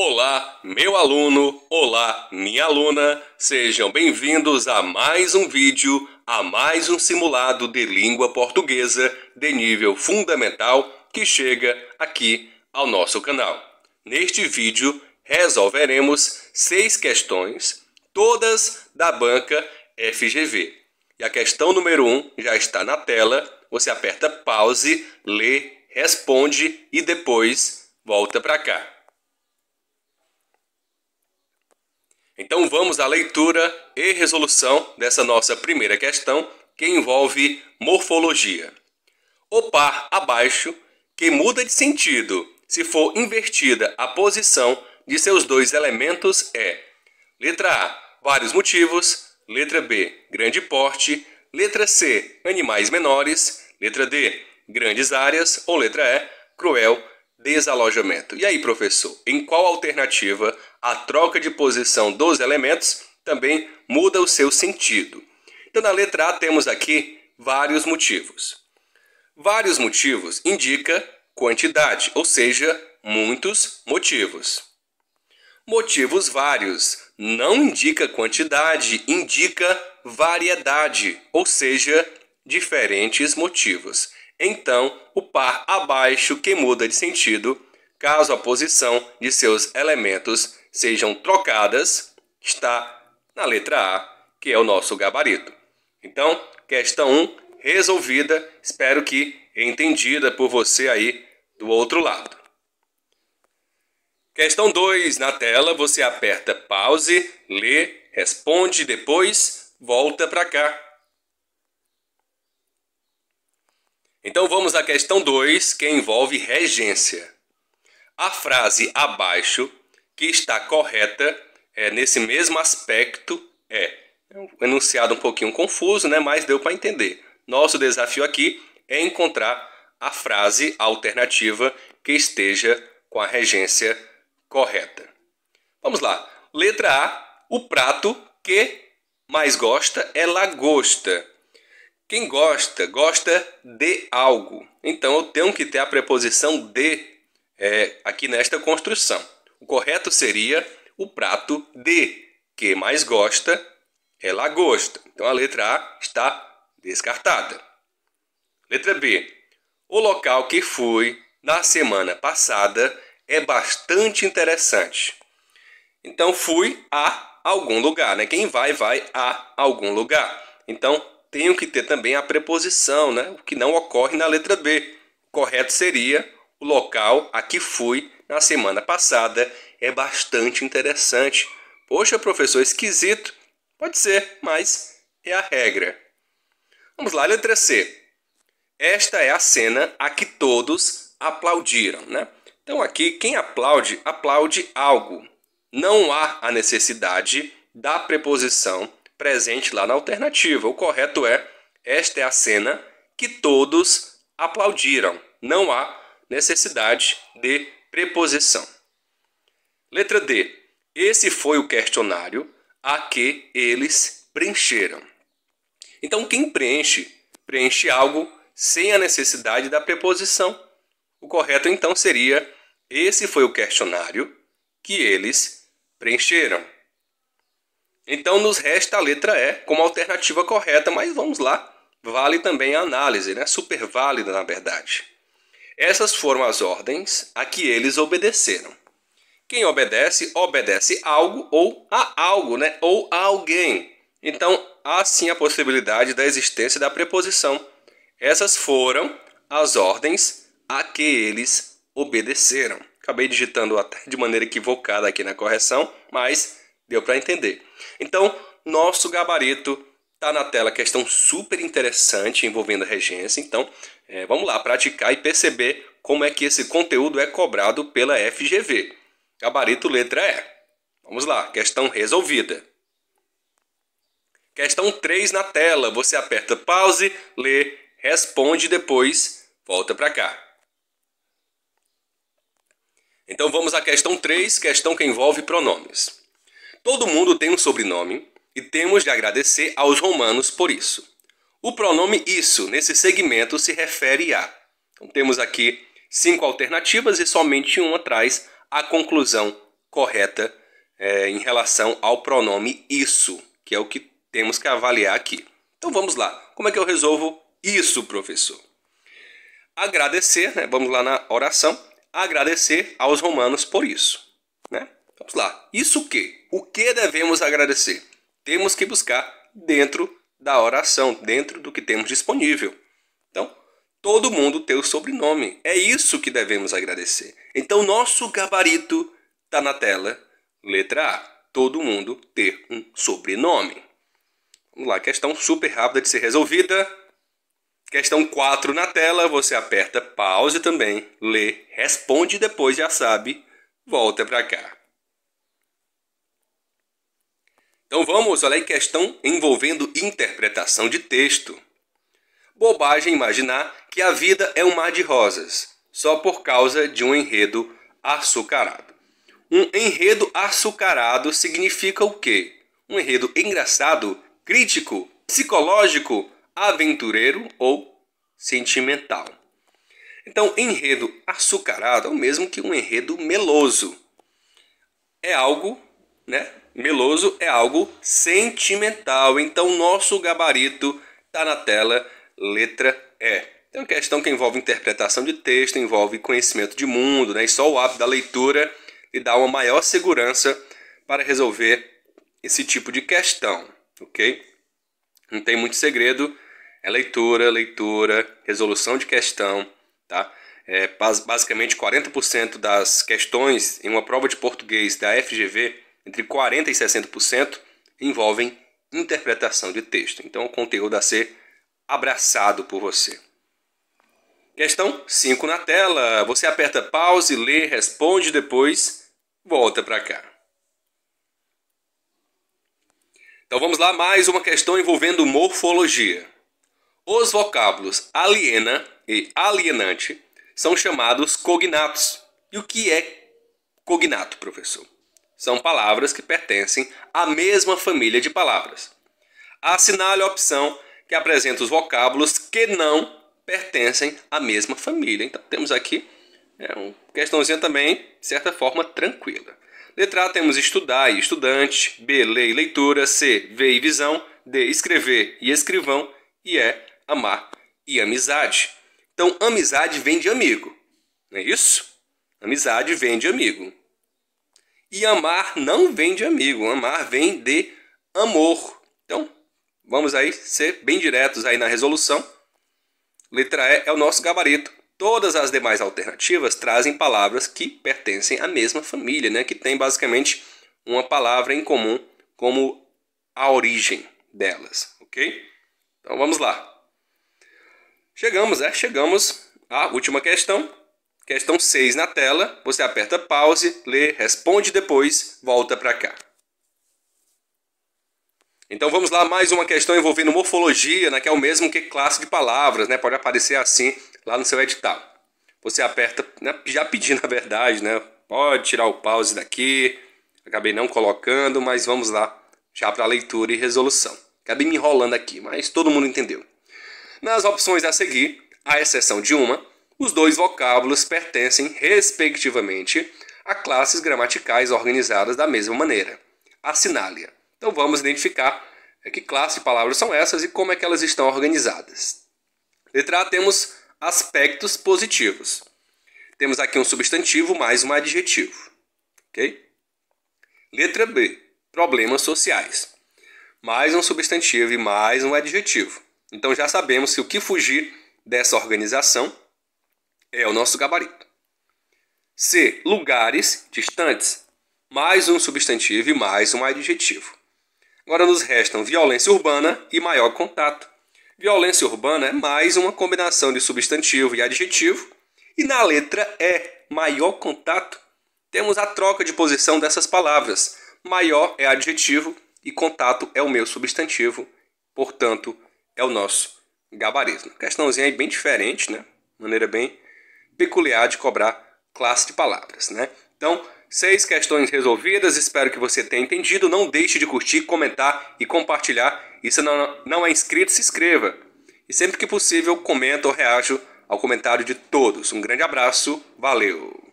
Olá, meu aluno, olá, minha aluna, sejam bem-vindos a mais um vídeo, a mais um simulado de língua portuguesa de nível fundamental que chega aqui ao nosso canal. Neste vídeo, resolveremos seis questões, todas da banca FGV. E a questão número um já está na tela, você aperta pause, lê, responde e depois volta para cá. Então vamos à leitura e resolução dessa nossa primeira questão, que envolve morfologia. O par abaixo, que muda de sentido se for invertida a posição de seus dois elementos, é letra A, vários motivos, letra B, grande porte, letra C, animais menores, letra D, grandes áreas, ou letra E, cruel desalojamento. E aí, professor, em qual alternativa a troca de posição dos elementos também muda o seu sentido? Então, na letra A temos aqui vários motivos. Vários motivos indica quantidade, ou seja, muitos motivos. Motivos vários não indica quantidade, indica variedade, ou seja, diferentes motivos. Então, o par abaixo que muda de sentido, caso a posição de seus elementos sejam trocadas, está na letra A, que é o nosso gabarito. Então, questão 1 resolvida, espero que entendida por você aí do outro lado. Questão 2 na tela, você aperta pause, lê, responde, depois volta para cá Então vamos à questão 2, que envolve regência. A frase abaixo, que está correta é, nesse mesmo aspecto, é. é um enunciado um pouquinho confuso, né? mas deu para entender. Nosso desafio aqui é encontrar a frase alternativa que esteja com a regência correta. Vamos lá. Letra A: o prato que mais gosta é lagosta. Quem gosta, gosta de algo. Então eu tenho que ter a preposição de é, aqui nesta construção. O correto seria o prato de. que mais gosta é lagosta. Então a letra A está descartada. Letra B. O local que fui na semana passada é bastante interessante. Então fui a algum lugar, né? Quem vai vai a algum lugar. Então tenho que ter também a preposição, né? o que não ocorre na letra B. Correto seria o local a que fui na semana passada é bastante interessante. Poxa, professor, esquisito. Pode ser, mas é a regra. Vamos lá, letra C. Esta é a cena a que todos aplaudiram, né? Então aqui quem aplaude aplaude algo. Não há a necessidade da preposição presente lá na alternativa. O correto é: esta é a cena que todos aplaudiram. Não há necessidade de preposição. Letra D. Esse foi o questionário a que eles preencheram. Então, quem preenche, preenche algo sem a necessidade da preposição. O correto então seria: esse foi o questionário que eles preencheram. Então nos resta a letra E como alternativa correta, mas vamos lá, vale também a análise, né? super válida na verdade. Essas foram as ordens a que eles obedeceram. Quem obedece, obedece algo ou a algo, né? ou a alguém. Então há sim a possibilidade da existência da preposição. Essas foram as ordens a que eles obedeceram. Acabei digitando até de maneira equivocada aqui na correção, mas deu para entender. Então, nosso gabarito está na tela, questão super interessante envolvendo a regência. Então, é, vamos lá praticar e perceber como é que esse conteúdo é cobrado pela FGV. Gabarito letra E. Vamos lá, questão resolvida. Questão 3 na tela. Você aperta pause, lê, responde depois volta para cá. Então vamos à questão 3, questão que envolve pronomes. Todo mundo tem um sobrenome e temos de agradecer aos romanos por isso. O pronome isso nesse segmento se refere a. Então temos aqui cinco alternativas e somente uma traz a conclusão correta é, em relação ao pronome isso, que é o que temos que avaliar aqui. Então vamos lá. Como é que eu resolvo isso, professor? Agradecer, né? vamos lá na oração, agradecer aos romanos por isso. Né? Vamos lá. Isso o quê? o que devemos agradecer? Temos que buscar dentro da oração, dentro do que temos disponível. Então, todo mundo tem o sobrenome. É isso que devemos agradecer. Então, nosso gabarito está na tela. Letra A. Todo mundo ter um sobrenome. Vamos lá, questão super rápida de ser resolvida. Questão 4 na tela, você aperta pause também, lê, responde e depois já sabe, volta para cá. Então vamos olhar em questão envolvendo interpretação de texto. Bobagem imaginar que a vida é um mar de rosas, só por causa de um enredo açucarado. Um enredo açucarado significa o quê? Um enredo engraçado, crítico, psicológico, aventureiro ou sentimental. Então, enredo açucarado é o mesmo que um enredo meloso. É algo né, meloso é algo sentimental. Então, nosso gabarito está na tela, letra E. Então, questão que envolve interpretação de texto, envolve conhecimento de mundo, né? e só o hábito da leitura lhe dá uma maior segurança para resolver esse tipo de questão, ok? Não tem muito segredo, é leitura, leitura, resolução de questão, tá? É, basicamente 40% das questões em uma prova de português da FGV entre 40% e 60%, envolvem interpretação de texto. Então, o conteúdo a ser abraçado por você. Questão 5 na tela. Você aperta pause, lê, responde depois, volta para cá. Então vamos lá, mais uma questão envolvendo morfologia. Os vocábulos aliena e alienante são chamados cognatos. E o que é cognato, professor? São palavras que pertencem à mesma família de palavras. Assinale a opção que apresenta os vocábulos que não pertencem à mesma família. Então temos aqui é, uma questãozinha também, de certa forma, tranquila. Letra A temos estudar e estudante, B, ler e leitura, C, ver e visão, D, escrever e escrivão, e E, amar e amizade. Então, amizade vem de amigo, não é isso? Amizade vem de amigo. E amar não vem de amigo, amar vem de amor. Então, vamos aí ser bem diretos aí na resolução. Letra E é o nosso gabarito. Todas as demais alternativas trazem palavras que pertencem à mesma família, né? que tem basicamente uma palavra em comum como a origem delas, ok? Então vamos lá. Chegamos, é, chegamos à última questão, Questão 6 na tela, você aperta pause, lê, responde depois, volta para cá. Então vamos lá, mais uma questão envolvendo morfologia, né, que é o mesmo que classe de palavras, né, pode aparecer assim lá no seu edital. Você aperta, né, já pedi na verdade, né, pode tirar o pause daqui, acabei não colocando, mas vamos lá já para leitura e resolução. Acabei me enrolando aqui, mas todo mundo entendeu. Nas opções a seguir, a exceção de uma, os dois vocábulos pertencem, respectivamente, a classes gramaticais organizadas da mesma maneira. Assinale. Então vamos identificar é, que classe de palavras são essas e como é que elas estão organizadas. Letra A temos aspectos positivos. Temos aqui um substantivo mais um adjetivo. Ok? Letra B, problemas sociais. Mais um substantivo e mais um adjetivo. Então já sabemos que o que fugir dessa organização é o nosso gabarito. C. Lugares distantes. Mais um substantivo e mais um adjetivo. Agora nos restam violência urbana e maior contato. Violência urbana é mais uma combinação de substantivo e adjetivo. E na letra E, maior contato, temos a troca de posição dessas palavras. Maior é adjetivo e contato é o meu substantivo, portanto, é o nosso gabarito. Questãozinha aí bem diferente, né? Maneira bem peculiar de cobrar classe de palavras, né? Então, seis questões resolvidas, espero que você tenha entendido. Não deixe de curtir, comentar e compartilhar. E se não, não é inscrito, se inscreva. E sempre que possível, comenta ou reajo ao comentário de todos. Um grande abraço, valeu!